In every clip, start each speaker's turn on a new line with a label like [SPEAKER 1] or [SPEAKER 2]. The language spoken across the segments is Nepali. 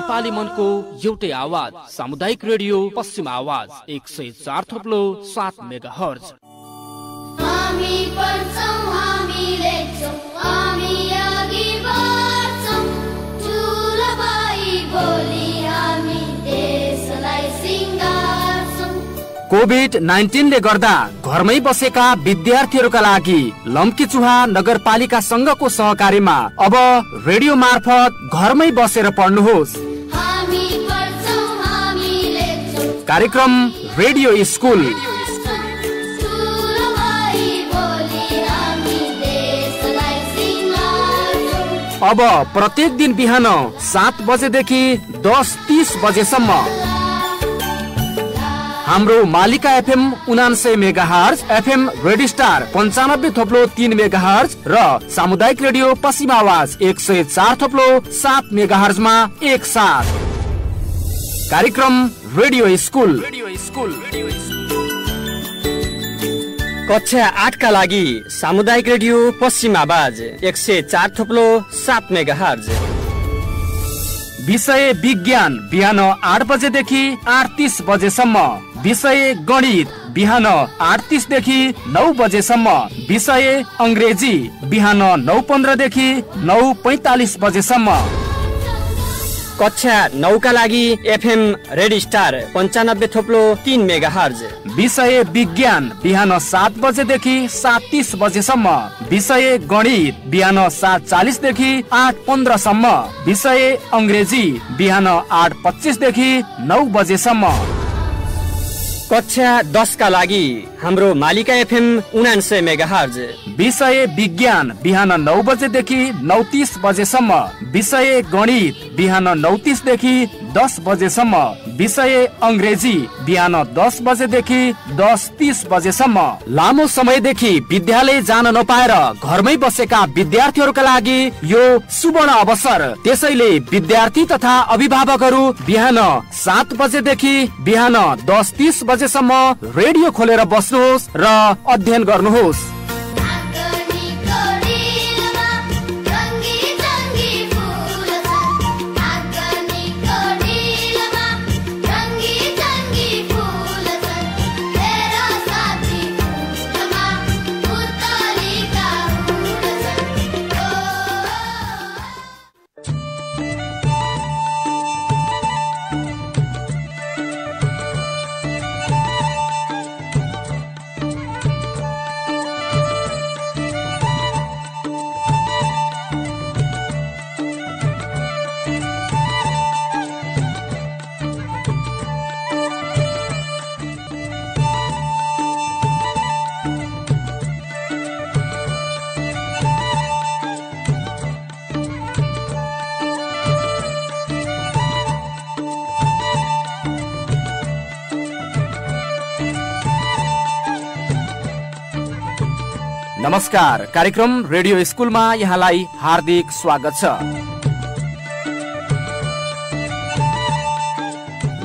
[SPEAKER 1] नेपाली मनको एउटै आवाज सामुदायिक रेडियो पश्चिम आवाज एक सय चार थोप्लो सात मेगा हर्ज कोभिड नाइन्टिनले गर्दा घरमै बसेका विद्यार्थीहरूका लागि चुहा नगरपालिका संघको सहकारीमा अब रेडियो मार्फत घरमै बसेर पढ्नुहोस् कार्यक्रम रेडियो स्कुल अब प्रत्येक दिन बिहान सात बजेदेखि दस तिस बजेसम्म हाम्रो मालिका एफएम उनान्से mega hertz FM radio star पन्चानब्बे थोप्लो तिन मेगा हर्ज र सामुदायिक रेडियो पश्चिम आवाज एक सय चार थोप्लो सात मेगा हर्जमा एक कार्यक्रम रेडियो स्कुल रेडियो स्कुल कक्षा आठका लागि सामुदायिक रेडियो पश्चिम आवाज एक सय चार थोप्लो सात मेगा हार्ज विषय विज्ञान बिहान आठ बजेदेखि आठ तिस बजेसम्म विषय गणित बिहान आठ तिसदेखि नौ बजेसम्म विषय अङ्ग्रेजी बिहान नौ पन्ध्रदेखि नौ पैतालिस बजेसम्म कक्षा नौका लागि एफएम रेड स्टार पन्चानब्बे थोप्लो तिन मेगा हर्ज विषय विज्ञान बिहान सात बजेदेखि सात तिस बजेसम्म विषय गणित बिहान सात चालिसदेखि आठ पन्ध्रसम्म विषय अङ्ग्रेजी बिहान आठ पच्चिसदेखि नौ बजेसम्म कक्षा का लागि हाम्रो मालिका एफएम उनान्से मेगाहर्ज विषय विज्ञान बिहान नौ बजेदेखि नौ तिस बजेसम्म विषय गणित बिहान नौ तिसदेखि दस बजेसम्म विषय अङ्ग्रेजी बिहान दस बजेदेखि दस तिस बजेसम्म लामो समयदेखि विद्यालय जान नपाएर घरमै बसेका विद्यार्थीहरूका लागि यो सुवर्ण अवसर त्यसैले विद्यार्थी तथा अभिभावकहरू बिहान सात बजेदेखि बिहान दस तिस बजेसम्म रेडियो खोलेर बस बस्नुहोस् र अध्ययन गर्नुहोस् नमस्कार कार्यक्रम रेडियो स्कुलमा यहाँलाई हार्दिक स्वागत छ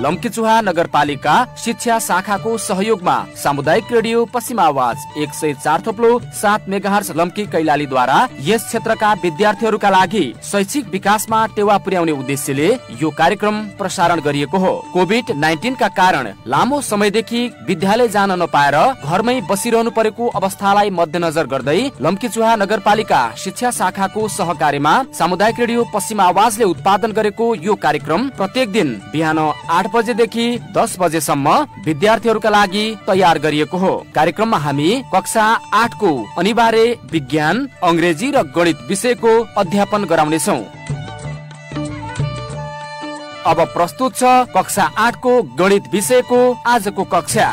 [SPEAKER 1] लम्कीचुहा नगरपालिका शिक्षा शाखाको सहयोगमा सामुदायिक रेडियो आवाज एक सय चार थोप्लो सात मेगाहर्स लम्की कैलालीद्वारा यस क्षेत्रका विद्यार्थीहरूका लागि शैक्षिक विकासमा टेवा पुर्याउने उद्देश्यले यो कार्यक्रम प्रसारण गरिएको हो कोभिड नाइन्टिनका कारण लामो समयदेखि विद्यालय जान नपाएर घरमै बसिरहनु परेको अवस्थालाई मध्यनजर गर्दै लम्कीचुहा नगरपालिका शिक्षा शाखाको सहकारीमा सामुदायिक रेडियो पश्चिम आवाजले उत्पादन गरेको यो कार्यक्रम प्रत्येक दिन बिहान आठ बजेदेखि दस बजेसम्म विद्यार्थीहरूका लागि तयार गरिएको हो कार्यक्रममा हामी कक्षा आठको अनिवार्य विज्ञान अङ्ग्रेजी र गणित विषयको अध्यापन गराउनेछौ अब प्रस्तुत छ कक्षा को गणित
[SPEAKER 2] विषयको आजको कक्षा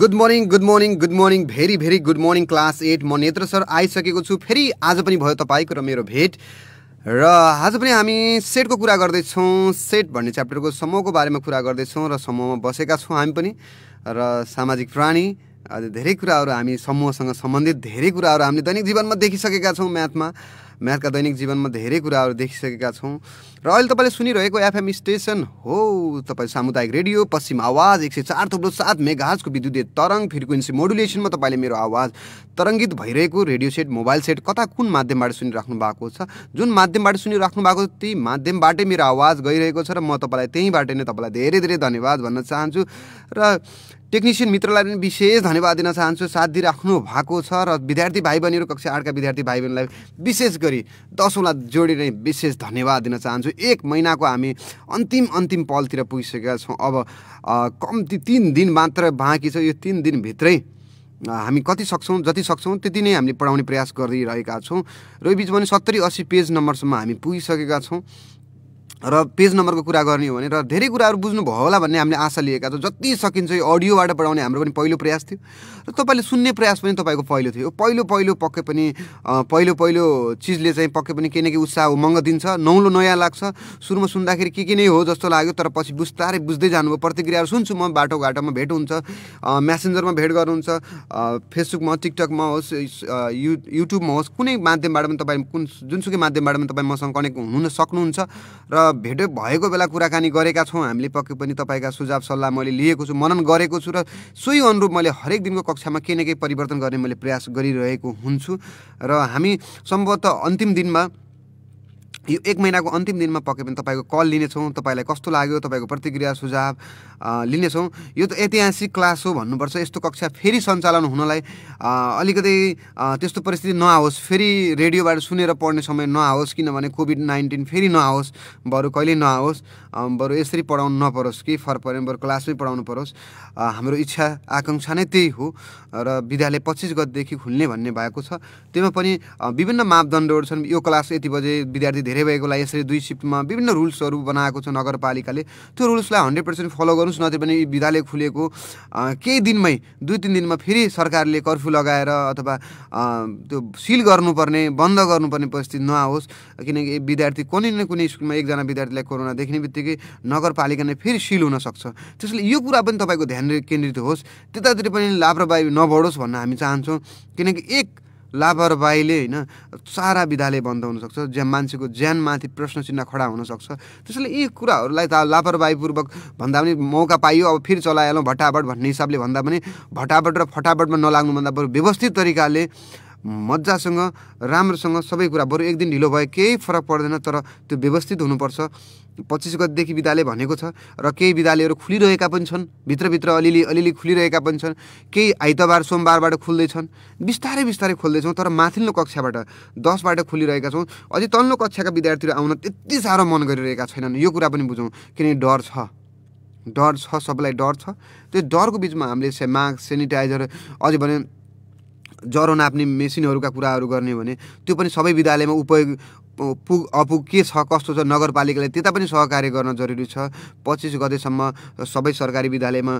[SPEAKER 2] good morning good morning good morning very very good morning class eight म नेत्र सर आइसकेको छु फेरि आज पनि भयो तपाईँको र मेरो भेट र आज पनि हामी सेटको कुरा गर्दैछौँ सेट भन्ने च्याप्टरको समूहको बारेमा कुरा गर्दैछौँ र समूहमा बसेका छौँ हामी पनि र सामाजिक प्राणी धेरै कुराहरू हामी समूहसँग सम्बन्धित धेरै कुराहरू हामीले दैनिक जीवनमा देखिसकेका छौँ म्याथमा म्याथका दैनिक जीवनमा धेरै कुराहरू देखिसकेका छौँ र अहिले तपाईँले सुनिरहेको एफएम स्टेसन हो तपाईँ सामुदायिक रेडियो पश्चिम आवाज एक सय चार थुप्रो सात मेगाजको विद्युतीय तरङ फ्रिक्वेन्सी मोडुलेसनमा तपाईँले मेरो आवाज तरङ्गित भइरहेको रेडियो सेट मोबाइल सेट कता कुन माध्यमबाट सुनिराख्नु भएको छ जुन माध्यमबाट सुनिराख्नु भएको छ ती माध्यमबाटै मेरो आवाज गइरहेको छ र म तपाईँलाई त्यहीँबाट नै तपाईँलाई धेरै धेरै धन्यवाद भन्न चाहन्छु र टेक्निसियन मित्रलाई पनि विशेष धन्यवाद दिन चाहन्छु साथ दिइराख्नु भएको छ र विद्यार्थी भाइ बहिनीहरू कक्षा आठका विद्यार्थी भाइ बहिनीलाई विशेष गरी दसौँलाई जोडिने विशेष धन्यवाद दिन चाहन्छु जो एक महिनाको हामी अन्तिम अन्तिम पलतिर पुगिसकेका छौँ अब कम्ती तिन दिन मात्र बाँकी छ यो तिन दिनभित्रै हामी कति सक्छौँ जति सक्छौँ त्यति नै हामीले पढाउने प्रयास गरिरहेका छौँ र यो बिचमा पनि सत्तरी असी पेज नम्बरसम्म हामी पुगिसकेका छौँ र पेज नम्बरको कुरा गर्ने हो भने र धेरै कुराहरू बुझ्नुभयो होला भन्ने हामीले आशा लिएका छौँ जति सकिन्छ यो अडियोबाट पढाउने हाम्रो पनि पहिलो प्रयास थियो र तपाईँले सुन्ने प्रयास पनि तपाईँको पहिलो थियो पहिलो पहिलो पक्कै पनि पहिलो पहिलो चिजले चाहिँ पक्कै पनि केही न केही उत्साह उमङ्ग दिन्छ नौलो नयाँ लाग्छ सुरुमा सुन्दाखेरि के के नै हो जस्तो लाग्यो तर पछि बुझ्दारै बुझ्दै जानुभयो प्रतिक्रियाहरू सुन्छु म बाटोघाटोमा भेट हुन्छ म्यासेन्जरमा भेट गर्नुहुन्छ फेसबुकमा टिकटकमा होस् यु युट्युबमा होस् कुनै माध्यमबाट पनि तपाईँ कुन जुनसुकै माध्यमबाट पनि तपाईँ मसँग कनेक्ट हुन सक्नुहुन्छ र भेट भएको बेला कुराकानी गरेका छौँ हामीले पक्कै पनि तपाईँका सुझाव सल्लाह मैले लिएको छु मनन गरेको छु र सोही अनुरूप मैले हरेक दिनको कक्षामा केही न केही परिवर्तन गर्ने मैले प्रयास गरिरहेको हुन्छु र हामी सम्भवतः अन्तिम दिनमा यो एक महिनाको अन्तिम दिनमा पके पनि तपाईँको कल लिनेछौँ तपाईँलाई कस्तो लाग्यो तपाईँको प्रतिक्रिया सुझाव लिनेछौँ यो त ऐतिहासिक क्लास हो भन्नुपर्छ यस्तो कक्षा फेरि सञ्चालन हुनलाई अलिकति त्यस्तो परिस्थिति नआओस् फेरि रेडियोबाट सुनेर पढ्ने समय नआओस् किनभने कोभिड नाइन्टिन फेरि नआओस् बरु कहिले नआओस् बरु यसरी पढाउनु नपरोस् कि फर पऱ्यो बरु क्लासमै पढाउनु परोस् हाम्रो इच्छा आकाङ्क्षा नै त्यही हो र विद्यालय पच्चिस गतदेखि खुल्ने भन्ने भएको छ त्यसमा पनि विभिन्न मापदण्डहरू छन् यो क्लास यति बजे विद्यार्थी धेरै धेरै होला यसरी दुई सिफ्टमा विभिन्न रुल्सहरू बनाएको छ नगरपालिकाले त्यो रुल्सलाई हन्ड्रेड पर्सेन्ट फलो गर्नुहोस् नत्र भने विद्यालय खुलेको केही दिनमै दुई तिन दिनमा फेरि सरकारले कर्फ्यू लगाएर अथवा त्यो सिल गर्नुपर्ने बन्द गर्नुपर्ने परिस्थिति नआओस् किनकि विद्यार्थी कुनै न कुनै स्कुलमा एकजना विद्यार्थीलाई कोरोना देख्ने बित्तिकै नगरपालिका नै फेरि सिल हुनसक्छ त्यसले यो कुरा पनि तपाईँको ध्यान केन्द्रित होस् त्यतातिर पनि लापरवाही नबढोस् भन्न हामी चाहन्छौँ किनकि एक लापरवाहीले होइन सारा विधाले बन्द हुनसक्छ ज्या मान्छेको ज्यानमाथि प्रश्न चिन्ह खडा हुनसक्छ त्यसैले यी कुराहरूलाई त लापरवाहीपूर्वक भन्दा पनि मौका पाइयो अब फेरि चलाइहालौँ भटाभट भन्ने हिसाबले भन्दा पनि भटाभट र फटाफटमा नलाग्नुभन्दा बरु व्यवस्थित तरिकाले मजासँग राम्रोसँग सबै कुरा बरु एक दिन ढिलो भए केही फरक पर्दैन तर त्यो व्यवस्थित हुनुपर्छ पच्चिस गतिदेखि विद्यालय भनेको छ र केही विद्यालयहरू खुलिरहेका पनि छन् भित्रभित्र अलिअलि अलिअलि खुलिरहेका पनि छन् केही आइतबार सोमबारबाट खुल्दैछन् बिस्तारै बिस्तारै खोल्दैछौँ तर माथिल्लो कक्षाबाट दसबाट खुलिरहेका छौँ अझै तल्लो कक्षाका विद्यार्थीहरू आउन त्यति साह्रो मन गरिरहेका छैनन् यो कुरा पनि बुझौँ किनकि डर छ डर छ सबैलाई डर छ त्यो डरको बिचमा हामीले से मास्क सेनिटाइजर अझै भने जरो नाप्ने मेसिनहरूका कुराहरू गर्ने भने त्यो पनि सबै विद्यालयमा उपयोग पुग अपुग के छ कस्तो छ नगरपालिकाले त्यता पनि सहकार्य गर्न जरुरी छ पच्चिस गतेसम्म सबै सरकारी विद्यालयमा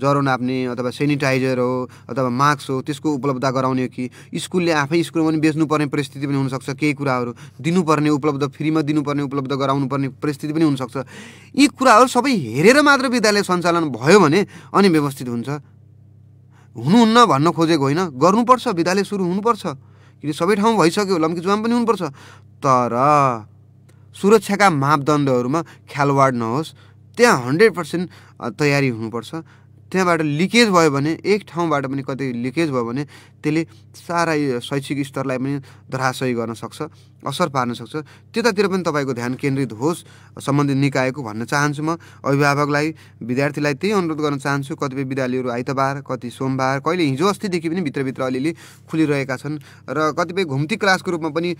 [SPEAKER 2] जरो नाप्ने अथवा सेनिटाइजर हो अथवा मास्क हो त्यसको उपलब्ध गराउने हो कि स्कुलले आफै स्कुलमा पनि बेच्नुपर्ने परिस्थिति पनि हुनसक्छ केही कुराहरू दिनुपर्ने उपलब्ध फ्रीमा दिनुपर्ने उपलब्ध गराउनुपर्ने परिस्थिति पनि हुनसक्छ यी कुराहरू सबै हेरेर मात्र विद्यालय सञ्चालन भयो भने अनि व्यवस्थित हुन्छ हुनुहुन्न भन्न खोजेको होइन गर्नुपर्छ विद्यालय सुरु हुनुपर्छ किनकि सबै ठाउँ भइसक्यो जुवा पनि हुनुपर्छ तर सुरक्षाका मापदण्डहरूमा ख्यालवाड नहोस् त्यहाँ हन्ड्रेड पर्सेन्ट तयारी हुनुपर्छ त्यहाँबाट लिकेज भयो भने एक ठाउँबाट पनि कतै लिकेज भयो भने त्यसले सारा शैक्षिक स्तरलाई पनि धराशय गर्न सक्छ असर पार्न सक्छ त्यतातिर पनि तपाईँको ध्यान केन्द्रित होस् सम्बन्धित निकायको भन्न चाहन्छु म अभिभावकलाई विद्यार्थीलाई त्यही अनुरोध गर्न चाहन्छु कतिपय विद्यालयहरू आइतबार कति सोमबार कहिले हिजो अस्तिदेखि पनि भित्रभित्र अलिअलि खुलिरहेका छन् र कतिपय घुम्ती क्लासको रूपमा पनि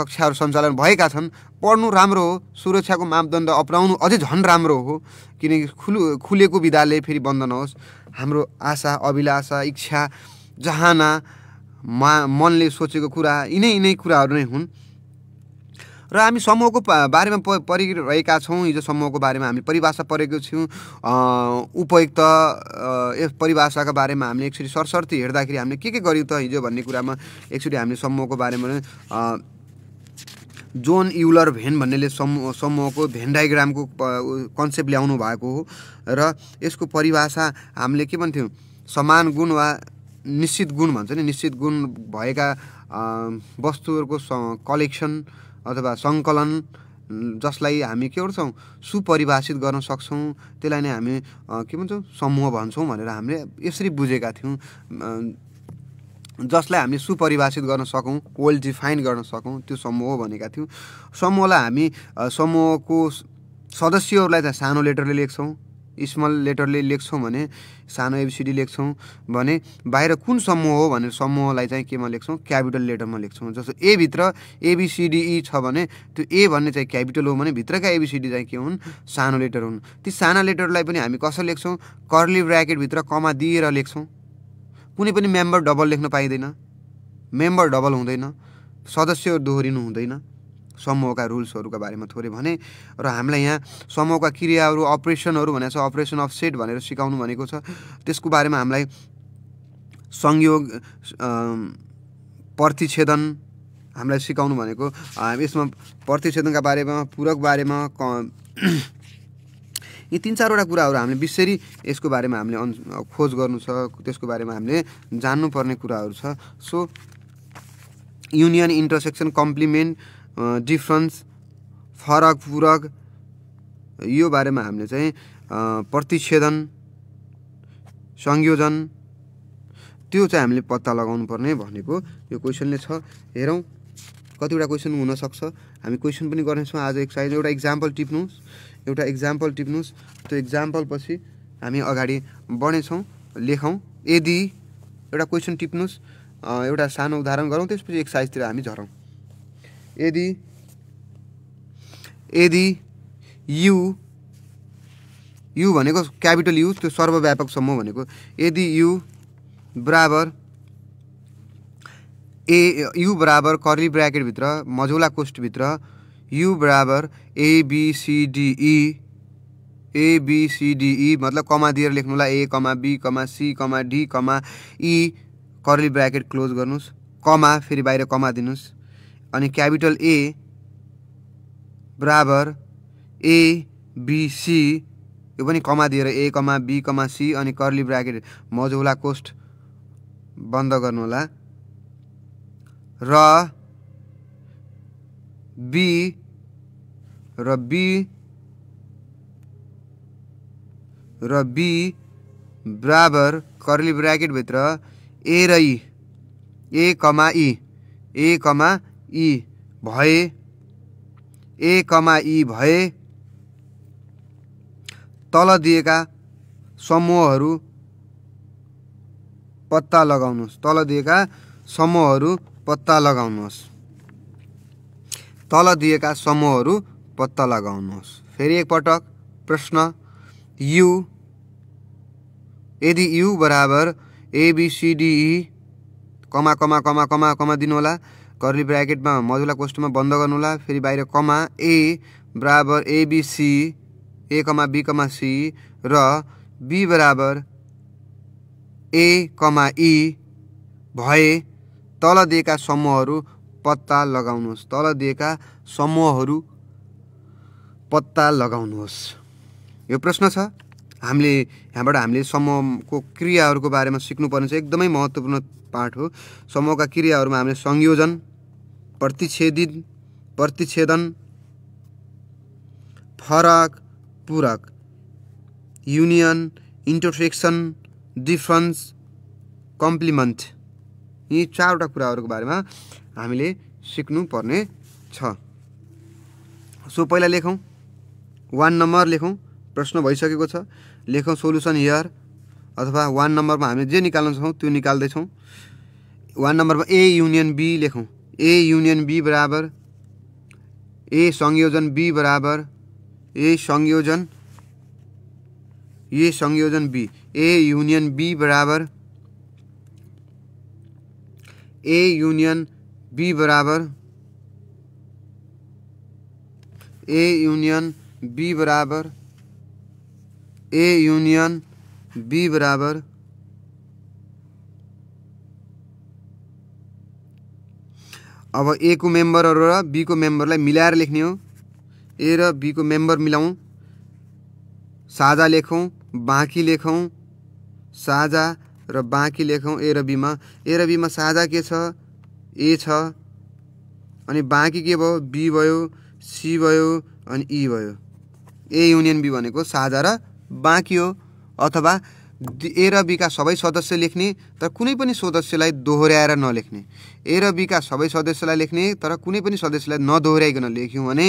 [SPEAKER 2] कक्षाहरू सञ्चालन भएका छन् पढ्नु राम्रो हो सुरक्षाको मापदण्ड अप्नाउनु अझै झन् राम्रो हो किनकि खुलु खुलेको विद्यालय फेरि बन्द नहोस् हाम्रो आशा अभिलाषा इच्छा जहाना मा मनले सोचेको कुरा यिनै यिनै कुराहरू नै हुन् र हामी समूहको बारेमा प परिरहेका छौँ हिजो समूहको बारेमा हामी परिभाषा परेको छौँ उपयुक्त यस परिभाषाको बारेमा हामीले एकचोटि सरसर्ती हेर्दाखेरि हामीले के के गर्यौँ त हिजो भन्ने कुरामा एकचोटि हामीले समूहको बारेमा जोन युलर भेन भन्नेले समूह समूहको भेन डायग्रामको कन्सेप्ट ल्याउनु भएको हो र यसको परिभाषा हामीले के भन्थ्यौँ समान गुण वा निश्चित गुण भन्छ नि निश्चित गुण भएका वस्तुहरूको कलेक्सन अथवा सङ्कलन जसलाई हामी के गर्छौँ सुपरिभाषित गर्न सक्छौँ त्यसलाई नै हामी के भन्छौँ समूह भन्छौँ भनेर हामीले यसरी बुझेका थियौँ जसलाई हामी सुपरिभाषित गर्न सकौँ वेल डिफाइन गर्न सकौँ त्यो समूह भनेका थियौँ समूहलाई हामी समूहको सदस्यहरूलाई चाहिँ सानो लेटरले लेख्छौँ स्मल लेटरले लेख्छौँ भने सानो एबिसिडी लेख्छौँ भने बाहिर कुन समूह हो भनेर समूहलाई चाहिँ केमा लेख्छौँ क्यापिटल लेटरमा लेख्छौँ जस्तो एभित्र एबिसिडिई e छ भने त्यो ए भन्ने चाहिँ क्यापिटल हो भने भित्रका एबिसिडी चाहिँ के हुन् सानो लेटर हुन् ती साना लेटरलाई पनि हामी कसरी लेख्छौँ कर्ली ब्राकेटभित्र कमा दिएर लेख्छौँ कुनै पनि मेम्बर डबल लेख्न पाइँदैन मेम्बर डबल हुँदैन सदस्य दोहोरिनु हुँदैन समूहका रुल्सहरूका बारेमा थोरै भने र हामीलाई यहाँ समूहका क्रियाहरू अपरेसनहरू भनेको छ अपरेसन अफ सेट भनेर सिकाउनु भनेको छ त्यसको बारेमा हामीलाई संयोग प्रतिच्छेदन हामीलाई सिकाउनु भनेको यसमा प्रतिच्छेदनका बारेमा पूरक बारेमा क यी तिन चारवटा कुराहरू हामीले विशेषरी यसको बारेमा हामीले अन् खोज गर्नु छ त्यसको बारेमा हामीले जान्नुपर्ने कुराहरू छ so union intersection complement difference फरक पूरक यो बारेमा हामीले चाहिँ प्रतिच्छेदन संयोजन त्यो चाहिँ हामीले पत्ता लगाउनु पर्ने भनेको यो क्वेसनले छ हेरौँ कतिवटा क्वेसन हुनसक्छ हामी क्वेसन पनि गर्नेछौँ आज एक्सर्साइज एउटा इक्जाम्पल टिप्नुहोस् एउटा इक्जाम्पल टिप्नुहोस् त्यो इक्जाम्पल पछि हामी अगाडि बढ्नेछौँ लेखौँ यदि एउटा क्वेसन टिप्नुहोस् एउटा सानो उदाहरण गरौँ त्यसपछि एक्सर्साइजतिर हामी झरौँ यदि यदि यु यु भनेको क्यापिटल यु त्यो सर्वव्यापक समूह भनेको यदि यु बराबर ए यु बराबर कर्ली ब्राकेटभित्र मझौला कोष्टभित्र यु बराबर एबिसिडिई एबिसिडिई मतलब कमा दिएर लेख्नुलाई A comma B comma C comma D comma E curly bracket close गर्नुहोस् कमा फेरि बाहिर कमा दिनुहोस् अनि क्यापिटल ए बराबर एबिसी यो पनि कमा दिएर A comma B comma C अनि कर्ली ब्राकेट मजौला कोस्ट बन्द गर्नुहोला र बी र बी र बी बराबर कर्ली ब्राकेटभित्र ए र ई e, ए कमा ई e, ए कमा ई भए ए कमा ई भए तल दिएका समूहहरू पत्ता लगाउनुहोस् तल दिएका समूहहरू पत्ता लगाउनुहोस् तल दिएका समूहहरू पत्ता लगाउनुहोस् फेरि एकपटक प्रश्न यु यदि यु बराबर एबिसिडिई कमा कमा कमा कमा कमा दिनुहोला कर्ली ब्राकेटमा मधुला कोष्ठमा बन्द गर्नुहोला फेरि बाहिर कमा ए बराबर A B C A comma B comma C र बी बराबर ए कमा ई भए तल दिएका समूहहरू पत्ता लगाउनुहोस् तल दिएका समूहहरू पत्ता लगाउनुहोस् यो प्रश्न छ हामीले यहाँबाट हामीले समूहको क्रियाहरूको बारेमा सिक्नुपर्ने चाहिँ एकदमै महत्त्वपूर्ण पाठ हो समूहका क्रियाहरूमा हामीले संयोजन प्रतिच्छेदित प्रतिच्छेदन फरक पूरक युनियन इन्टरसेक्सन डिफ्रेन्स कम्प्लिमेन्ट यी चारवटा कुराहरूको बारेमा हामीले सिक्नुपर्ने छ सो पहिला लेखौँ वान नम्बर लेखौँ प्रश्न भइसकेको छ लेखौँ सोल्युसन हियर अथवा वान नम्बरमा हामीले जे निकाल्न सक्छौँ त्यो निकाल्दैछौँ वान नम्बरमा ए युनियन बी लेखौँ ए यूनियन बी बराबर ए संयोजन बी बराबर ए संयोजन ये संयोजन बी ए यूनियन बी बराबर ए यूनियन बी बराबर ए यूनियन बी बराबर ए यूनियन बी बराबर अब ए को मेम्बरहरू र बीको मेम्बरलाई मिलाएर लेख्ने हो ए र बीको मेम्बर मिलाउँ साझा लेखौँ बाँकी लेखौँ साझा र बाँकी लेखौँ ए र बीमा ए र बीमा साझा के छ ए छ अनि बाँकी के भयो बी भयो सी भयो अनि इ e भयो ए युनियन बी भनेको साझा र बाँकी हो अथवा ए र बीका सबै सदस्य लेख्ने तर कुनै पनि सदस्यलाई दोहोऱ्याएर नलेख्ने ए र बीका सबै सदस्यलाई लेख्ने तर कुनै पनि सदस्यलाई नदोहोऱ्याइकन लेख्यौँ भने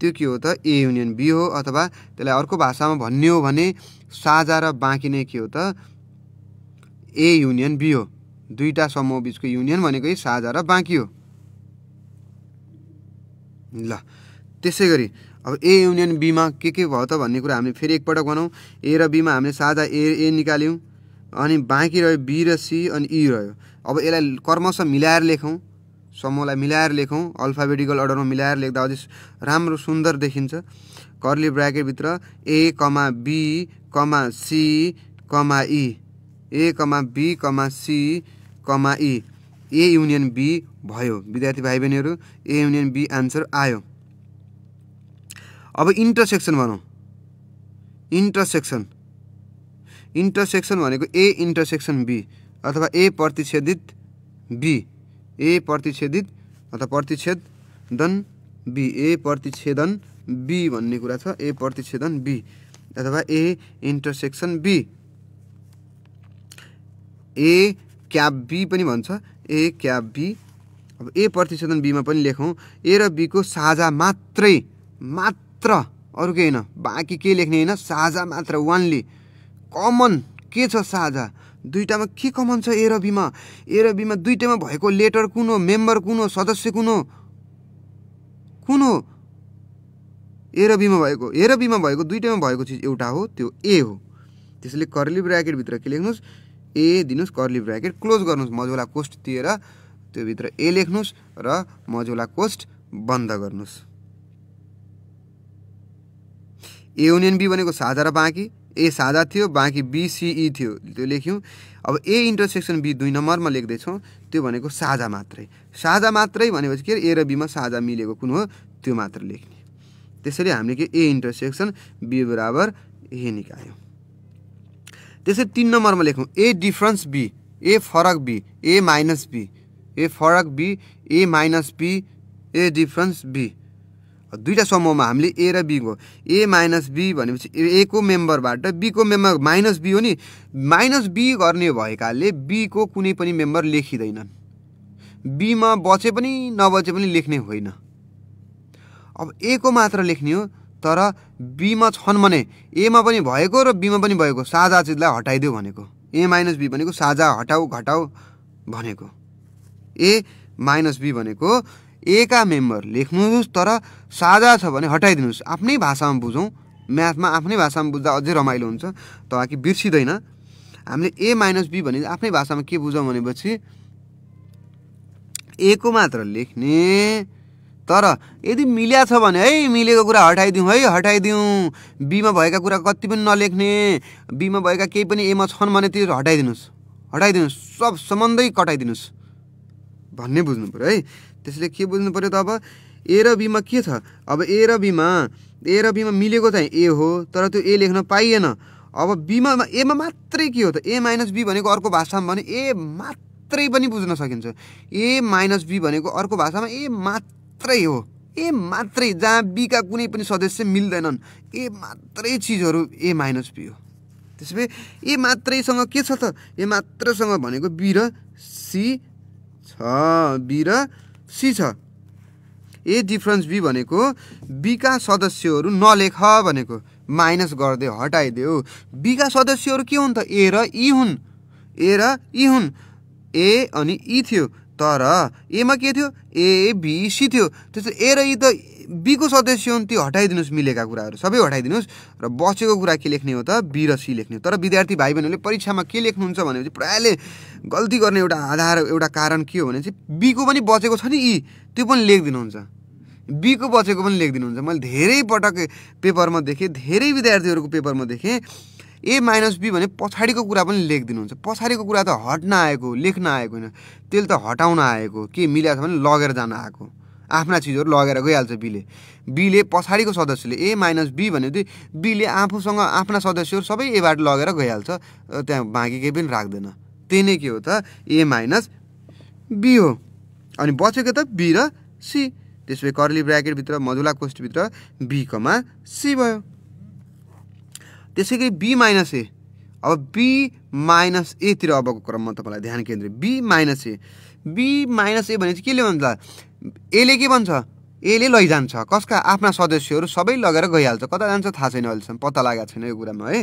[SPEAKER 2] त्यो के हो त ए युनियन बी हो अथवा त्यसलाई अर्को भाषामा भन्ने हो भने साझा र बाँकी नै के हो त ए युनियन बी हो दुईवटा समूह बिचको युनियन भनेकै साझा र बाँकी हो ल त्यसै गरी अब ए युनियन बीमा के के भयो त भन्ने कुरा हामीले फेरि एकपटक भनौँ ए र बीमा हामीले साझा ए ए निकाल्यौँ अनि बाँकी रह्यो बी र सी अनि ई रह्यो अब यसलाई कर्मश मिलाएर लेखौँ समूहलाई मिलाएर लेखौँ अल्फाबेटिकल अर्डरमा मिलाएर लेख्दा अझै राम्रो सुन्दर देखिन्छ कर्ली ब्राकेटभित्र A comma B comma C comma E A comma B comma C comma E A union B भयो विद्यार्थी भाइ बहिनीहरू ए युनियन बी आन्सर आयो अब इन्टरसेक्सन भनौँ इन्टरसेक्सन इन्टरसेक्सन भनेको ए इन्टरसेक्सन बी अथवा ए प्रतिच्छेदित बी ए प्रतिच्छेदित अथवा प्रतिच्छेदन बी ए प्रतिच्छेदन बी भन्ने कुरा छ ए प्रतिच्छेदन बी अथवा A intersection B A cap B पनि भन्छ ए क्याप बी अब ए प्रतिच्छेदन बीमा पनि लेखौँ ए र बीको साझा मात्रै मात्र मात्र अरू केही होइन बाँकी के लेख्ने होइन साझा मात्र वानली कमन के छ साझा दुइटामा के कमन छ एरबीमा र दुइटैमा भएको लेटर कुन हो मेम्बर कुन हो सदस्य कुन हो कुन हो ए भएको एरबीमा भएको दुइटैमा भएको चिज एउटा हो त्यो ए हो त्यसैले कर्ली ब्राकेटभित्र के लेख्नुहोस् ए दिनुहोस् कर्ली ब्राकेट क्लोज गर्नुहोस् मजौला कोस्ट दिएर त्योभित्र ए लेख्नुहोस् र मजौला कोस्ट बन्द गर्नुहोस् ए युनियन बी भनेको साझा र बाँकी ए साझा थियो बाँकी बिसिई e थियो त्यो लेख्यौँ अब ए इन्टरसेक्सन बी दुई नम्बरमा लेख्दैछौँ त्यो भनेको साझा मात्रै साझा मात्रै भनेपछि के ए र बीमा साझा मिलेको कुन हो त्यो मात्र लेख्ने त्यसरी हामीले के ए इन्टरसेक्सन बी बराबर ए निकाल्यौँ त्यसै तिन नम्बरमा लेखौँ ए डिफरेन्स बी ए फरक B A minus B A फरक B A minus B A difference B दुईवटा समूहमा हामीले ए र बीको ए माइनस बी भनेपछि ए को मेम्बरबाट बीको मेम्बर माइनस बी हो नि माइनस बी गर्ने भएकाले बीको कुनै पनि मेम्बर लेखिँदैनन् बीमा बचे पनि नबचे पनि लेख्ने होइन अब ए को मात्र लेख्ने हो तर बीमा छन् भने एमा पनि भएको र बीमा पनि भएको साझा चिजलाई हटाइदियो भनेको ए माइनस बी भनेको साझा हटाऊ घटाऊ भनेको ए माइनस बी भनेको एका मेम्बर लेख्नुहोस् तर साझा छ भने हटाइदिनुहोस् आफ्नै भाषामा बुझौँ म्याथमा आफ्नै भाषामा बुझ्दा अझै रमाइलो हुन्छ ताकि बिर्सिँदैन हामीले ए माइनस बी भने आफ्नै भाषामा के बुझौँ भनेपछि ए को मात्र लेख्ने तर यदि मिल्या छ भने है मिलेको कुरा हटाइदिउँ है हटाइदिउँ बीमा भएका कुरा कति पनि नलेख्ने बीमा भएका केही पनि एमा छन् भने त्यो हटाइदिनुहोस् हटाइदिनुहोस् सब सम्बन्धै कटाइदिनुहोस् भन्ने बुझ्नु पऱ्यो है त्यसले के बुझ्नु पऱ्यो त अब ए र बीमा के छ अब ए र बीमा ए र बीमा मिलेको चाहिँ ए हो तर त्यो ए लेख्न पाइएन अब बीमा एमा मात्रै के हो त ए माइनस बी भनेको अर्को भाषामा भने ए मात्रै पनि बुझ्न सकिन्छ ए माइनस बी भनेको अर्को भाषामा ए मात्रै हो ए मात्रै जहाँ बीका कुनै पनि सदस्य मिल्दैनन् ए मात्रै चिजहरू ए माइनस बी हो त्यसै भए ए मात्रैसँग के छ त ए मात्रसँग भनेको बी र सी बी र सी छ ए डिफ्रेन्स बी भनेको बीका सदस्यहरू नलेख भनेको माइनस गरिदियो हटाइदेऊ बीका सदस्यहरू के हुन् त ए र ई हुन् ए र ई हुन् ए अनि ई थियो तर एमा के थियो ए बी सी थियो त्यस्तो ए र ई त बीको सदस्य हुन् त्यो हटाइदिनुहोस् मिलेका कुराहरू सबै हटाइदिनुहोस् र बचेको कुरा के लेख्ने हो त बी र सी लेख्ने हो तर विद्यार्थी भाइ बहिनीहरूले परीक्षामा के लेख्नुहुन्छ भनेपछि प्रायःले गल्ती गर्ने एउटा आधार एउटा कारण के हो भने चाहिँ बीको पनि बचेको छ नि ई त्यो पनि लेखिदिनुहुन्छ बीको बचेको पनि लेखिदिनुहुन्छ मैले धेरै पटक पेपरमा देखेँ धेरै विद्यार्थीहरूको पेपरमा देखेँ ए माइनस बी भने पछाडिको कुरा पनि लेखिदिनुहुन्छ पछाडिको कुरा त हट्न आएको लेख्न आएको होइन त्यसले त हटाउन आएको के मिलाएको छ भने लगेर जान आएको आफ्ना चिजहरू लगेर गइहाल्छ बीले बीले पछाडिको सदस्यले ए माइनस बी भन्यो भने बीले आफूसँग आफ्ना सदस्यहरू सबै एबाट लगेर गइहाल्छ त्यहाँ बाँकी केही पनि राख्दैन त्यही नै के हो त ए माइनस बी हो अनि बचेको त बी र सी त्यसो भए कर्ली ब्राकेटभित्र मधुला कोष्ठभित्र बी सी भयो त्यसै गरी बी माइनस ए अब बी माइनस एतिर अबको क्रममा तपाईँलाई ध्यान केन्द्रित B minus A B minus A भने चाहिँ के ल्याउनु यसले के भन्छ यसले लैजान्छ कसका आफ्ना सदस्यहरू सबै लगेर गइहाल्छ कता जान्छ थाहा छैन अहिलेसम्म पत्ता लागेको छैन यो कुरामा है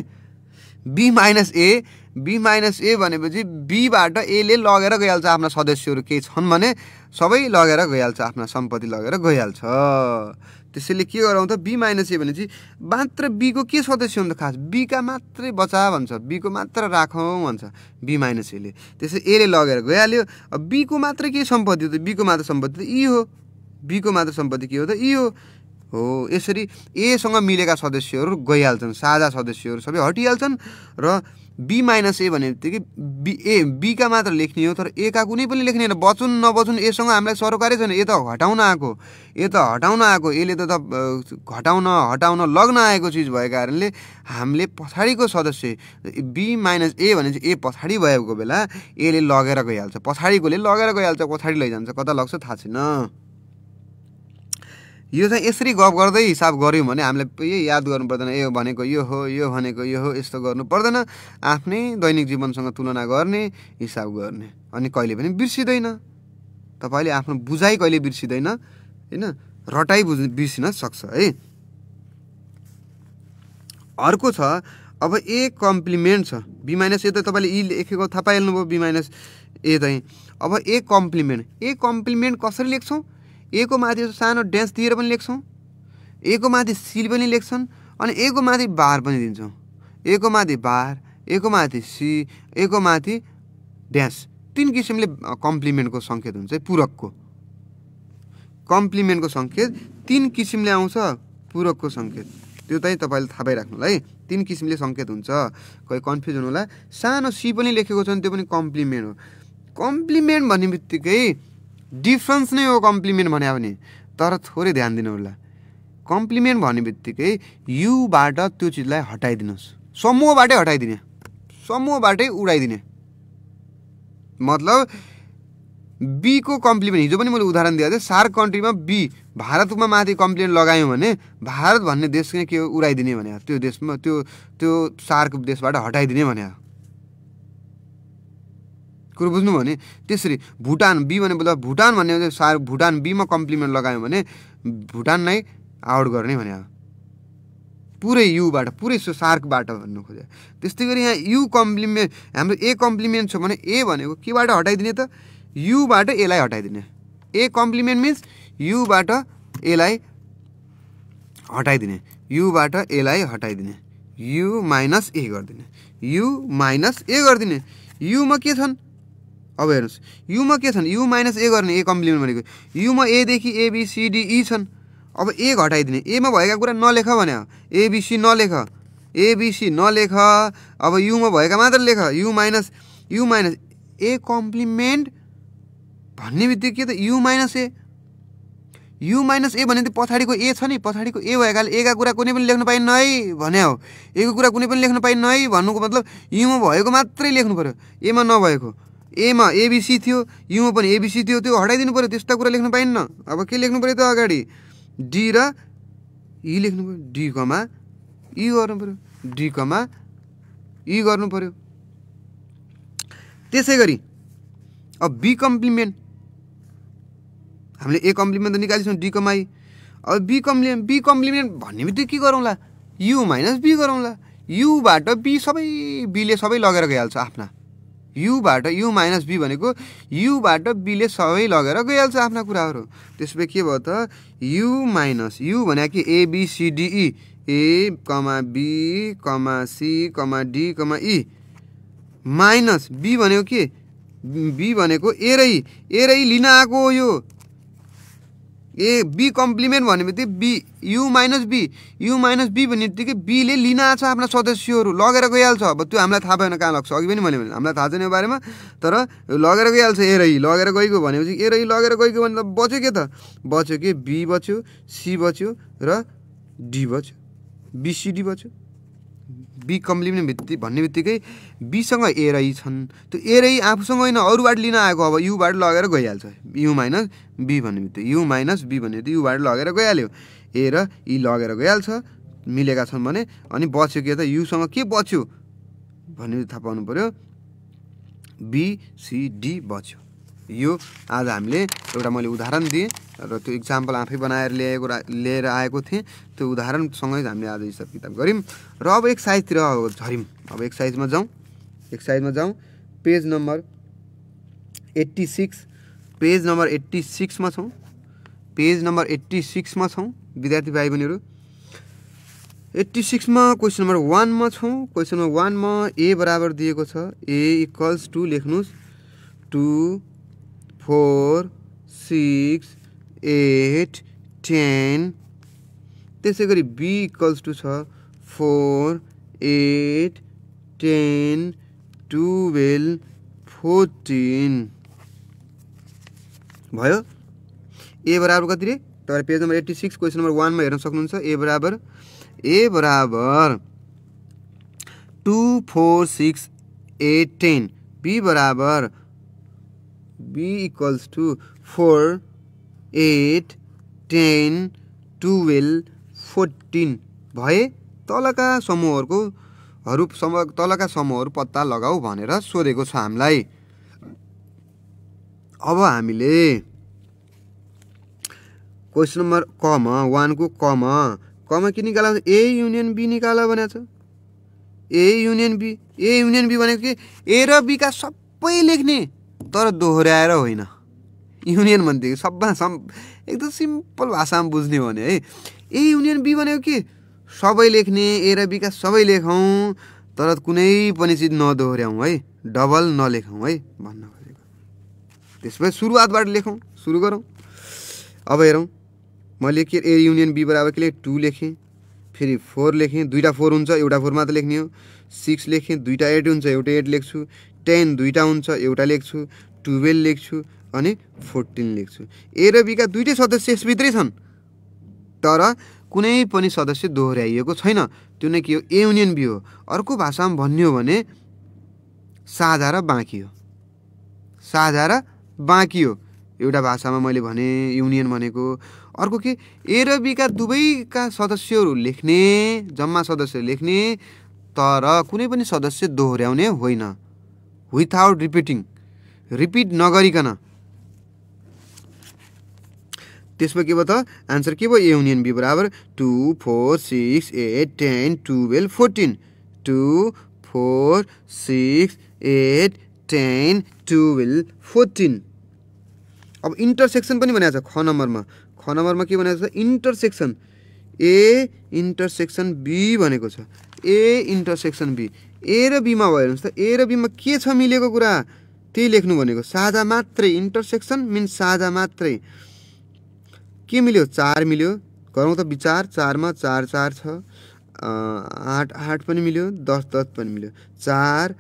[SPEAKER 2] B minus A B minus A भनेपछि बीबाट एले लगेर गइहाल्छ आफ्ना सदस्यहरू केही छन् भने सबै लगेर गइहाल्छ आफ्ना सम्पत्ति लगेर गइहाल्छ त्यसैले के गरौँ त बी माइनस ए भनेपछि मात्र बीको के सदस्य हुन्छ खास बीका मात्रै बचा भन्छ बीको मात्र राखौँ भन्छ बी माइनस एले त्यसै एले लगेर गइहाल्यो अब बीको मात्र के सम्पत्ति हो त बीको मात्र सम्पत्ति त यी हो बीको मात्र सम्पत्ति के हो त यी हो हो यसरी एसँग मिलेका सदस्यहरू गइहाल्छन् साझा सदस्यहरू सबै हटिहाल्छन् र बी माइनस ए भन्ने कि बी ए बीका मात्र लेख्ने हो तर ए का कुनै पनि लेख्ने होइन बचुन् नबचुन् एसँग हामीलाई सरोकारै छैन ए त हटाउन आएको ए त हटाउन आएको यसले त घटाउन हटाउन लग्न आएको चिज भएको कारणले हामीले पछाडिको सदस्य बी माइनस ए भने चाहिँ ए पछाडि भएको बेला एले लगेर गइहाल्छ पछाडिकोले लगेर गइहाल्छ पछाडि लैजान्छ कता लग्छ थाहा छैन यो चाहिँ यसरी गफ गर्दै हिसाब गऱ्यौँ भने हामीलाई यही याद गर्नु पर्दैन यो भनेको यो हो यो भनेको यो हो यस्तो गर्नु पर्दैन आफ्नै दैनिक जीवनसँग तुलना गर्ने हिसाब गर्ने अनि कहिले पनि बिर्सिँदैन तपाईँले आफ्नो बुझाइ कहिले बिर्सिँदैन होइन रटाइ बुझ बिर्सिन सक्छ है अर्को छ अब ए कम्प्लिमेन्ट छ बी माइनस ए त तपाईँले इ लेखेको थाहा पाइहाल्नुभयो बी माइनस ए चाहिँ अब ए कम्प्लिमेन्ट ए कम्प्लिमेन्ट कसरी लेख्छौँ एको माथि सानो ड्यास दिएर पनि लेख्छौँ एको माथि सिल पनि लेख्छन् अनि एको माथि बार पनि दिन्छौँ एको माथि बार एको माथि सी एको माथि ड्यास तिन किसिमले कम्प्लिमेन्टको सङ्केत हुन्छ पूरकको कम्प्लिमेन्टको सङ्केत तिन किसिमले आउँछ पूरकको सङ्केत त्यो चाहिँ तपाईँले थाहा पाइराख्नु है तिन किसिमले सङ्केत हुन्छ कोही कन्फ्युज हुनु होला सानो सी पनि लेखेको छ भने त्यो पनि कम्प्लिमेन्ट हो कम्प्लिमेन्ट भन्ने बित्तिकै डिफ्रेन्स नै हो कम्प्लिमेन्ट भन्यो भने तर थोरै ध्यान दिनु होला कम्प्लिमेन्ट भन्ने बित्तिकै युबाट त्यो चिजलाई हटाइदिनुहोस् समूहबाटै हटाइदिने समूहबाटै उडाइदिने मतलब बीको कम्प्लिमेन्ट हिजो पनि मैले उदाहरण दिएको थिएँ सार्क कन्ट्रीमा बी भारतमा माथि कम्प्लेन लगायौँ भने भारत भन्ने देश नै के उडाइदिने भने त्यो देशमा त्यो त्यो सार्क देशबाट हटाइदिने भने कुरो बुझ्नु भने त्यसरी भुटान बी भनेको भुटान भन्ने सार भुटान बीमा कम्प्लिमेन्ट लगायो भने भुटान नै आउट गर्ने भने पुरै युबाट पुरै सो सार्कबाट भन्नु खोज्यो त्यस्तै गरी यहाँ यु कम्प्लिमेन्ट हाम्रो ए कम्प्लिमेन्ट छ भने ए भनेको केबाट हटाइदिने त युबाट एलाई हटाइदिने ए कम्प्लिमेन्ट मिन्स युबाट एलाई हटाइदिने युबाट एलाई हटाइदिने यु माइनस ए गरिदिने यु माइनस ए गरिदिने युमा के छन् अब हेर्नुहोस् युमा के छन् यु माइनस ए गर्ने ए कम्प्लिमेन्ट भनेको युमा एदेखि एबिसिडिई e छन् अब ए घटाइदिने एमा भएका कुरा नलेख भने एबिसी नलेख एबिसी नलेख अब युमा भएका मात्र लेख U minus U minus A complement भन्ने बित्तिकै के त U minus A U minus A भने त पछाडिको ए छ नि पछाडिको ए भएकाले एका कुरा कुनै पनि लेख्नु पाइन्न है भने हो एको कुरा कुनै पनि लेख्नु पाइन्न है भन्नुको मतलब युमा भएको मात्रै लेख्नु पऱ्यो एमा नभएको एमा एबिसी थियो युमा पनि एबिसी थियो त्यो हटाइदिनु पऱ्यो त्यस्ता कुरा लेख्नु पाइन्न अब के लेख्नु पऱ्यो त अगाडि डी र ई e लेख्नु पऱ्यो डी कमा ई e गर्नु पऱ्यो डी कमा ई e गर्नु पऱ्यो त्यसै गरी अब बी कम्प्लिमेन्ट हामीले ए कम्प्लिमेन्ट त निकालिसक्यौँ डी कमा अब बी कम्प्लिमेन्ट बी कम्प्लिमेन्ट भन्ने बित्तिकै के गरौँला यु माइनस बी गरौँला युबाट बी सबै बीले सबै लगेर गइहाल्छ आफ्ना युबाट यु माइनस बी भनेको युबाट बीले सबै लगेर गइहाल्छ आफ्ना कुराहरू त्यसपछि के भयो त यु माइनस यु भने कि A B C D E A e। Comma B comma C comma D comma E minus B भनेको के बी भनेको एरै एरै लिन आएको हो यो ए बी कम्प्लिमेन्ट भन्ने बित्तिकै B U minus B U minus B भन्ने बित्तिकै बीले लिन आएको छ आफ्ना सदस्यहरू लगेर गइहाल्छ अब त्यो हामीलाई थाहा भएन कहाँ लाग्छ अघि पनि मैले भने हामीलाई थाहा छैन यो बारेमा तर लगेर गइहाल्छ एरही लगेर गइगयो भनेपछि एरही लगेर गइगयो भने त बच्यो के त बच्यो के बी बच्यो सी बच्यो र डी बच्यो बिसिडी बच्यो बी कम्प्लिमेन्ट लिने बित्ति भन्ने बित्तिकै बीसँग ए र छन् त्यो ए र आफूसँग होइन अरूबाट लिन आएको अब युबाट लगेर गइहाल्छ यु माइनस बी भन्ने बित्तिकै यु माइनस बी भन्ने बित्तिकै युबाट लगेर गइहाल्यो ए र यी लगेर गइहाल्छ मिलेका छन् भने अनि बच्यो के त युसँग के बच्यो भन्ने थाहा पाउनु पऱ्यो बिसिडी बच्यो यो आज हामीले एउटा मैले उदाहरण दिएँ र त्यो इक्जाम्पल आफै बनाएर ल्याएको लिएर आएको थिएँ त्यो उदाहरणसँगै हामीले आज हिसाब किताब गऱ्यौँ र अब एक साइजतिर झऱ्यौँ अब एक साइजमा जाउँ एक साइजमा जाउँ page number eighty six page number eighty सिक्समा छौँ पेज नम्बर एट्टी सिक्समा छौँ विद्यार्थी भाइ बहिनीहरू एट्टी सिक्समा क्वेसन नम्बर वानमा छौँ क्वेसन नम्बर वानमा ए बराबर दिएको छ ए इक्वल्स टु लेख्नुहोस् two four six eight ten त्यसै गरी बी इक्वल्स टु छ four eight ten twelve fourteen भयो ए बराबर कति रे तपाईँ page number eighty six question number वानमा हेर्न सक्नुहुन्छ ए बराबर ए बराबर two four six eight ten B बराबर B equals to four eight ten twelve fourteen भए तलका समूहहरूको हरू सम तलका समूहहरू पत्ता लगाऊ भनेर सोधेको छ हामीलाई अब हामीले क्वेसन नम्बर कम वानको कम कमा के निकाल ए युनियन बी निकाल भनेको छ A union B A union B भनेको के ए र बीका सबै लेख्ने तर दोहोऱ्याएर होइन युनियन भनिदिएको सबभन्दा सम् एकदम सिम्पल भाषामा बुझ्ने भने है ए युनियन बी भनेको के सबै लेख्ने ए र बीका सबै लेखौँ तर कुनै पनि चिज नदोहोऱ्याउँ है डबल नलेखौँ है भन्न खोजेको त्यसपछि सुरुवातबाट लेखौँ सुरु गरौँ अब हेरौँ मैले के ए युनियन बी बराबर के लेखेँ टू लेखेँ फेरि फोर लेखेँ दुईवटा फोर हुन्छ एउटा फोर मात्र लेख्ने हो सिक्स लेखेँ दुईवटा एट हुन्छ एउटा एट लेख्छु टेन दुईवटा हुन्छ एउटा लेख्छु टुवेल्भ लेख्छु अनि फोर्टिन लेख्छु ए र बीका दुइटै सदस्य यसभित्रै छन् तर कुनै पनि सदस्य दोहोऱ्याइएको छैन त्यो नै के हो ए युनियन बी हो अर्को भाषामा भन्यो भने साझा र बाँकी हो साझा र बाँकी हो एउटा भाषामा मैले भने युनियन भनेको अर्को के ए र बीका दुवैका सदस्यहरू लेख्ने जम्मा सदस्य लेख्ने तर कुनै पनि सदस्य दोहोऱ्याउने होइन विथआउट रिपिटिङ रिपिट नगरिकन त्यसमा के भयो त आन्सर के भयो ए युनियन बी बराबर two four six eight ten twelve fourteen two four six eight ten twelve fourteen अब इन्टरसेक्सन पनि बनाएको छ ख नम्बरमा ख नम्बरमा के भनेको छ इन्टरसेक्सन ए इन्टरसेक्सन बी भनेको छ ए इन्टरसेक्सन बी ए र बीमा भयो हेर्नुहोस् त ए र बीमा के छ मिलेको कुरा त्यही लेख्नु भनेको साझा मात्रै इन्टरसेक्सन मिन्स साझा मात्रै के मिल्यो चार मिल्यो गरौँ त विचार चारमा चार चार छ आठ आठ पनि मिल्यो दस दस पनि मिल्यो चार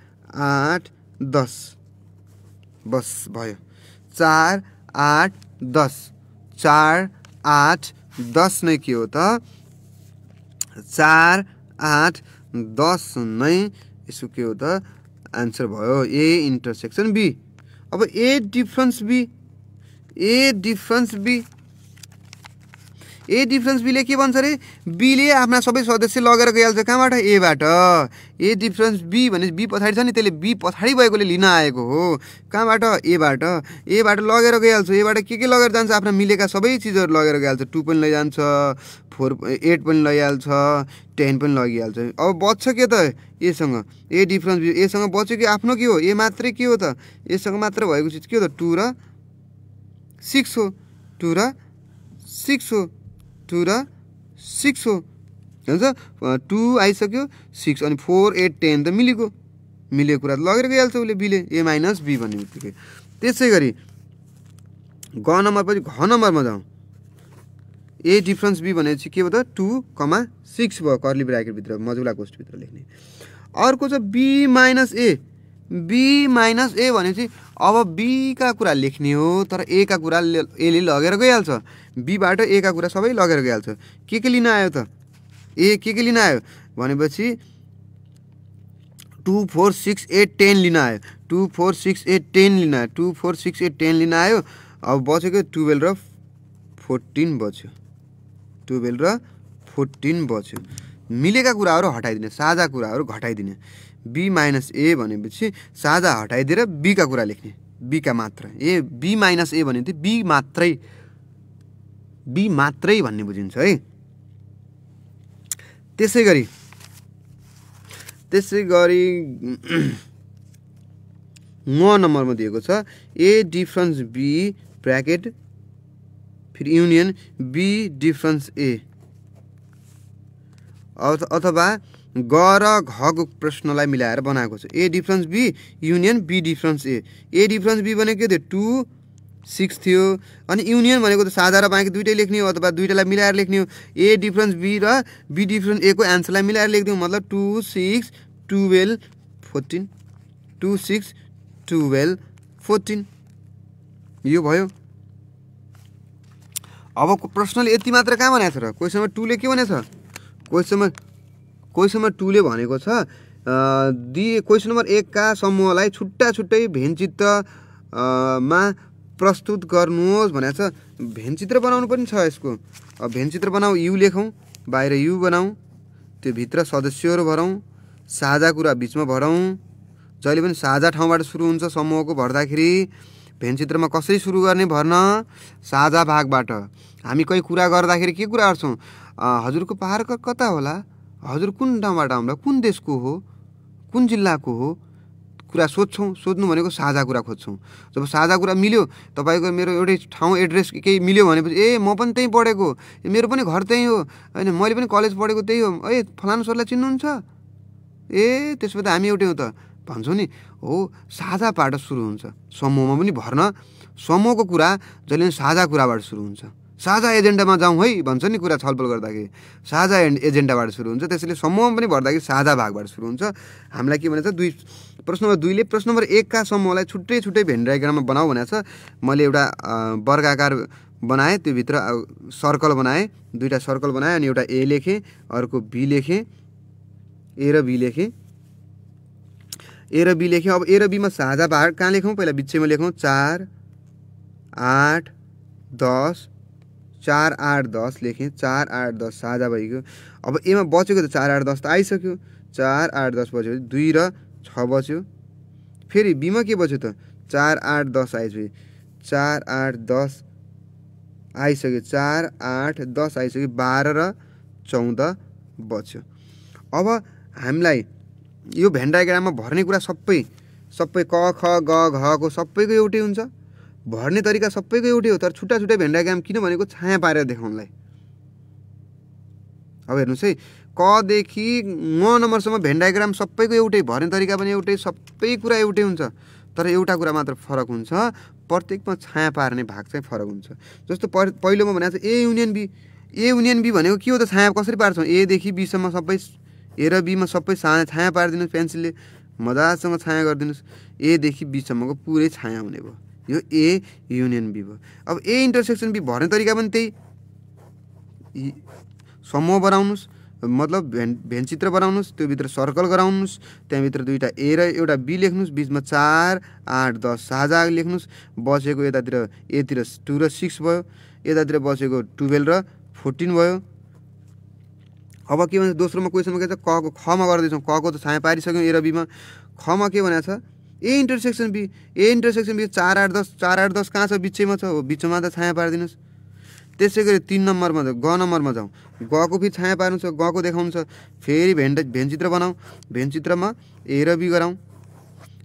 [SPEAKER 2] आठ दस बस भयो चार आठ दस चार आठ दस नै के हो त चार आठ दस नै यसो के हो त आन्सर भयो ए इन्टरसेक्सन बी अब A difference B A difference B A difference बीले के भन्छ अरे बीले आफ्ना सबै सदस्य लगेर गइहाल्छ कहाँबाट एबाट ए डिफ्रेन्स बी भने बी पछाडि छ नि त्यसले बी पछाडि भएकोले लिन आएको हो कहाँबाट एबाट एबाट लगेर गइहाल्छ एबाट के के लगेर जान्छ आफ्ना मिलेका सबै चिजहरू लगेर गइहाल्छ टु पनि लैजान्छ फोर एट पनि लैहाल्छ टेन पनि लगिहाल्छ अब बच्छ के त एसँग ए डिफ्रेन्स बी एसँग बच्यो कि आफ्नो के हो ए मात्रै के हो त एसँग मात्र भएको चिज के हो त टु र सिक्स हो टु र सिक्स हो टू र सिक्स हो हुन्छ टु आइसक्यो सिक्स अनि फोर एट टेन त मिलेको मिलेको कुरा त लगेर गइहाल्छ उसले बिले ए माइनस बी भन्ने बित्तिकै त्यसै गरी घ नम्बर पछि घ नम्बरमा जाउँ ए डिफ्रेन्स बी भनेपछि के भयो त टु कमा सिक्स भयो कर्ली ब्राकेटभित्र मजुला कोष्ठभित्र लेख्ने अर्को छ B minus A B minus A भनेपछि अब बीका कुरा लेख्ने हो तर ए का कुरा एले लगेर गइहाल्छ बीबाट ए का कुरा सबै लगेर गइहाल्छ के के लिन आयो त ए के के लिन आयो भनेपछि two four six eight ten लिन आयो two four six eight ten लिन आयो two four six eight ten लिन आयो अब बचेको टुवेल्भ र फोर्टिन बच्यो टुवेल्भ र फोर्टिन बच्यो मिलेका कुराहरू हटाइदिने साझा कुराहरू घटाइदिने बी माइनस ए भनेपछि साझा हटाइदिएर बीका कुरा लेख्ने बीका मात्र ए बी माइनस ए भने भने बी मात्रै बी मात्रै भन्ने बुझिन्छ है त्यसै गरी त्यसै गरी म नम्बरमा दिएको छ ए डिफ्रेन्स बी ब्राकेट फेरि युनियन बी डिफ्रेन्स ए अथवा ग र घको प्रश्नलाई मिलाएर बनाएको छ A difference B union B difference A A difference B भनेको के थियो टु सिक्स थियो अनि युनियन भनेको त साझा र बाँकी दुइटै लेख्ने हो अथवा दुइटालाई मिलाएर लेख्ने हो ए डिफ्रेन्स बी र बी डिफ्रेन्स एको एन्सरलाई मिलाएर लेखिदिउँ मतलब two six twelve fourteen two six twelve fourteen यो भयो अब प्रश्नले यति मात्र कहाँ भनेको छ र कोइसनमा टूले के भनेको भनेछ कोइसनमा क्वेसन नम्बर टूले भनेको छ दि क्वेसन नम्बर एकका समूहलाई छुट्टा छुट्टै भेनचित्रमा प्रस्तुत गर्नुहोस् भनेको छ भेनचित्र बनाउनु पनि छ यसको भेनचित्र बनाऊ यु लेखौँ बाहिर यु बनाऊ त्यो भित्र सदस्यहरू भरौँ साझा कुरा बिचमा भरौँ जहिले पनि साझा ठाउँबाट सुरु हुन्छ समूहको भर्दाखेरि भेनचित्रमा कसरी सुरु गर्ने भर्न साझा भागबाट हामी कहीँ कुरा गर्दाखेरि के कुरा गर्छौँ हजुरको पहाड कता होला हजुर कुन ठाउँबाट आउनुभयो कुन देशको हो कुन जिल्लाको हो कुरा सोध्छौँ सोध्नु भनेको साझा कुरा खोज्छौँ जब साझा कुरा मिल्यो तपाईँको मेरो एउटै ठाउँ एड्रेस केही मिल्यो भनेपछि ए म पनि त्यहीँ पढेको मेरो पनि घर त्यहीँ हो होइन मैले पनि कलेज पढेको त्यही हो ए फलानु सरलाई चिन्नुहुन्छ ए त्यसो त हामी एउटै हो त भन्छौँ नि हो साझा पाटो सुरु हुन्छ समूहमा पनि भर्न समूहको कुरा जहिले साझा कुराबाट सुरु हुन्छ साझा एजेन्डामा जाउँ है भन्छ नि कुरा छलफल गर्दाखेरि साझा एजेन्डाबाट सुरु हुन्छ त्यसैले समूहमा पनि भर्दाखेरि साझा भागबाट सुरु हुन्छ हामीलाई के भनेको छ दुई प्रश्न नम्बर दुईले प्रश्न नम्बर एकका समूहलाई छुट्टै छुट्टै भेन डायग्राममा बनाऊ भनेको छ मैले एउटा वर्गाकार बनाएँ त्योभित्र सर्कल बनाएँ दुईवटा सर्कल बनाएँ अनि एउटा ए लेखेँ अर्को बी लेखेँ ए र बी लेखेँ ए र बी लेखेँ अब ए र बीमा साझा भाग कहाँ लेखौँ पहिला बिचैमा लेखौँ चार आठ दस चार आठ दस लेखेँ चार आठ दस साझा भइगयो अब एमा बचेको त चार आठ दस त आइसक्यो चार आठ दस बच्यो दुई र छ बच्यो फेरि बिमा के बच्यो त चार आठ दस आइसक्यो चार आठ दस आइसक्यो चार आठ दस आइसक्यो बाह्र र चौध बच्यो अब हामीलाई यो भेन्डाग्राममा भर्ने कुरा सबै सबै क ख ग घको सबैको एउटै हुन्छ भर्ने तरिका सबैको एउटै हो तर छुट्टा छुट्टै भेन्डाग्राम किन भनेको छाया पारेर देखाउनलाई अब हेर्नुहोस् है कदेखि म नम्बरसम्म भेन्डाग्राम सबैको एउटै भर्ने तरिका पनि एउटै सबै कुरा एउटै हुन्छ तर एउटा कुरा मात्र फरक हुन्छ प्रत्येकमा छाया पार्ने भाग चाहिँ फरक हुन्छ जस्तो पहिलोमा भनेको छ A union B A union B भनेको के हो त छाया कसरी पार्छौँ एदेखि बीसम्म सबै ए र बीमा सबै छाया छाया पारिदिनुहोस् पेन्सिलले मजासँग छाया गरिदिनुहोस् एदेखि बीसम्मको पुरै छाया हुने भयो यो ए युनियन बी भयो अब ए इन्टरसेक्सन बी भर्ने तरिका पनि त्यही समूह बनाउनुहोस् मतलब भेन भेनचित्र बनाउनुहोस् त्योभित्र सर्कल गराउनुहोस् त्यहाँभित्र दुईवटा ए र एउटा बी लेख्नुहोस् बिचमा चार आठ दस साझा लेख्नुहोस् बसेको यतातिर एतिर टु र सिक्स भयो यतातिर बसेको टुवेल्भ र फोर्टिन भयो अब के भन्छ दोस्रोमा क्वेसनमा के छ कको खमा गर्दैछौँ कको त छाया पारिसक्यौँ ए र बीमा खमा के भनेको छ A intersection B A intersection B चार आठ दस चार आठ दस कहाँ छ बिचैमा छ हो बिचमा त छाया पारिदिनुहोस् त्यसै गरी तिन नम्बरमा ग नम्बरमा जाउँ गको फेरि छाया पार्नु छ गको देखाउनु छ फेरि भेन भेनचित्र बनाऊ भेनचित्रमा ए र बी गराउँ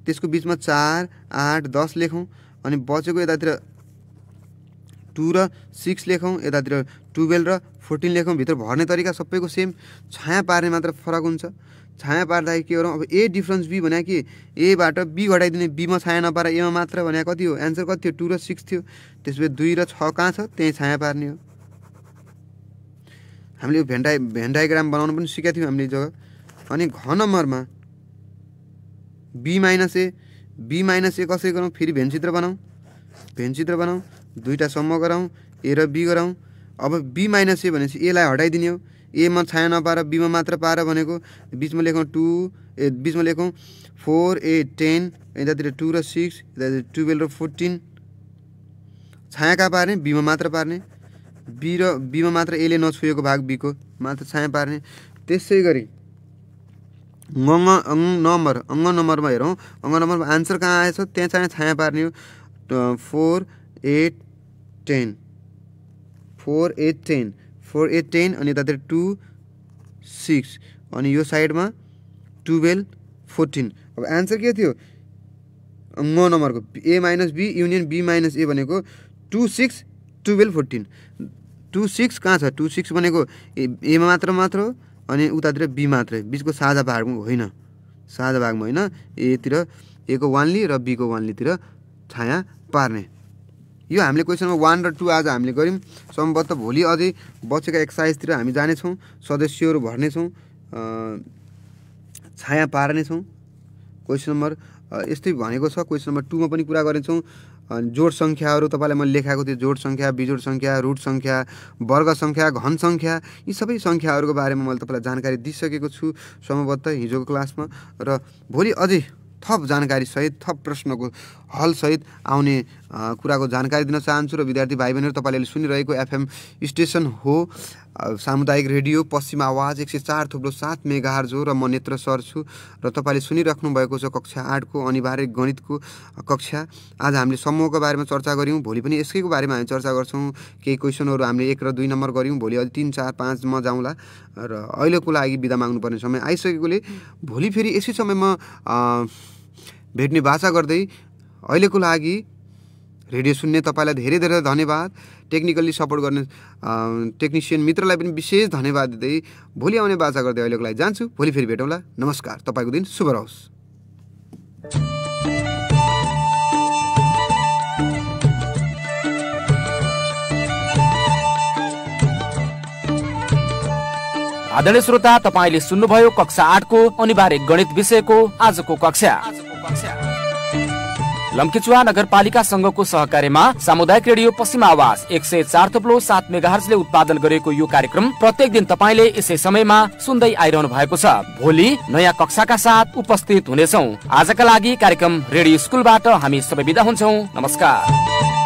[SPEAKER 2] त्यसको बिचमा चार आठ दस लेखौँ अनि बचेको यतातिर टु र सिक्स लेखौँ यतातिर टुवेल्भ र फोर्टिन लेखौँ भित्र भर्ने तरिका सबैको सेम छाया पार्ने मात्र फरक हुन्छ छाया पार्दाखेरि के गरौँ अब ए डिफ्रेन्स बी भने कि एबाट बी घटाइदिने बीमा छाया नपाएर एमा मात्र भने कति हो एन्सर कति थियो टु र सिक्स थियो त्यसपछि दुई र छ कहाँ छ त्यहीँ छाया पार्ने हो हामीले यो भेन्डाइ बनाउनु पनि सिकेका थियौँ हामीले जग्गा अनि घ नम्बरमा B minus A B minus A कसरी गरौँ फेरि भेनचित्र बनाऊ भेनचित्र बनाऊ दुईवटासम्म गराउँ ए र बी गराउँ अब बी माइनस ए भनेपछि एलाई हटाइदिने हो एमा छाया नपाएर बीमा मात्र पाएर भनेको बिचमा लेखौँ टु ए बिचमा लेखौँ फोर ए टेन यतातिर टु र सिक्स यतातिर टुवेल्भ र फोर्टिन छाया कहाँ पार्ने बीमा मात्र पार्ने बी र बीमा मात्र एले नछोएको भाग बीको मात्र छाया पार्ने त्यसै गरी अङ्ग अङ्ग नम्बर अङ्ग नम्बरमा हेरौँ अङ्ग नम्बरमा आन्सर कहाँ आएछ त्यहाँ चाहिँ छाया पार्ने हो four eight ten four eight ten four eight ten अनि यतातिर टु सिक्स अनि यो साइडमा टुवेल्भ फोर्टिन अब एन्सर के थियो म नम्बरको A minus B union B minus A भनेको two six twelve fourteen two six कहाँ छ टु सिक्स भनेको ए एमा मात्र मात्र हो अनि उतातिर बी मात्रै बिचको साझा भागमा होइन साझा भागमा होइन एतिर एको वानली र बीको वानलीतिर छाया पार्ने यो हामीले क्वेसन नम्बर वान र टू आज हामीले गऱ्यौँ सम्भवतः भोलि अझै बचेका एक्सर्साइजतिर हामी जानेछौँ सदस्यहरू भर्नेछौँ छाया पार्नेछौँ क्वेसन नम्बर यस्तै भनेको छ क्वेसन नम्बर टूमा पनि कुरा गर्नेछौँ जोड सङ्ख्याहरू तपाईँलाई मैले लेखाएको थिएँ जोड सङ्ख्या बिजोड सङ्ख्या रुट सङ्ख्या वर्ग सङ्ख्या घन सङ्ख्या यी सबै सङ्ख्याहरूको बारेमा मैले तपाईँलाई जानकारी दिइसकेको छु सम्भवत हिजोको क्लासमा र भोलि अझै थप जानकारीसहित थप प्रश्नको हलसहित आउने कुराको जानकारी दिन चाहन्छु र विद्यार्थी भाइ बहिनीहरू तपाईँले सुनिरहेको एफएम स्टेसन हो सामुदायिक रेडियो पश्चिम आवाज एक सय चार थुप्रो सात मेगार्जो र म नेत्र सर छु र तपाईँले सुनिराख्नु भएको छ कक्षा आठको अनिवार्य गणितको कक्षा आज हामीले समूहको बारेमा चर्चा गऱ्यौँ भोलि पनि यसकैको बारेमा हामी चर्चा गर्छौँ केही क्वेसनहरू हामीले एक र दुई नम्बर गऱ्यौँ भोलि अहिले तिन चार पाँचमा जाउँला र अहिलेको लागि बिदा माग्नुपर्ने समय आइसकेकोले भोलि फेरि यसै समयमा भेट्ने बाचा गर्दै अहिलेको लागि रेडियो सुन्ने तपाईँलाई धेरै धेरै धन्यवाद टेक्निकल्ली सपोर्ट गर्ने टेक्निसियन मित्रलाई पनि विशेष धन्यवाद दिँदै भोलि आउने बाचा गर्दै अहिलेको लागि जान्छु भोलि फेरि भेटौँला नमस्कार तपाईँको दिन शुभ रहोस्
[SPEAKER 1] आदरणीय श्रोता तपाईँले सुन्नुभयो कक्षा आठको अनिवार्य गणित विषयको आजको कक्षा लम्केचुवा संघको सहकार्यमा सामुदायिक रेडियो पश्चिम आवाज एक सय चार थप्लो सात मेगाहरजले उत्पादन गरेको यो कार्यक्रम प्रत्येक दिन तपाईँले यसै समयमा सुन्दै आइरहनु भएको छ भोलि नयाँ कक्षाका साथ उपस्थित हुनेछौ आजका लागि कार्यक्रम रेडियो स्कुलबाट हामी सबै विदा हुन्छौ नमस्कार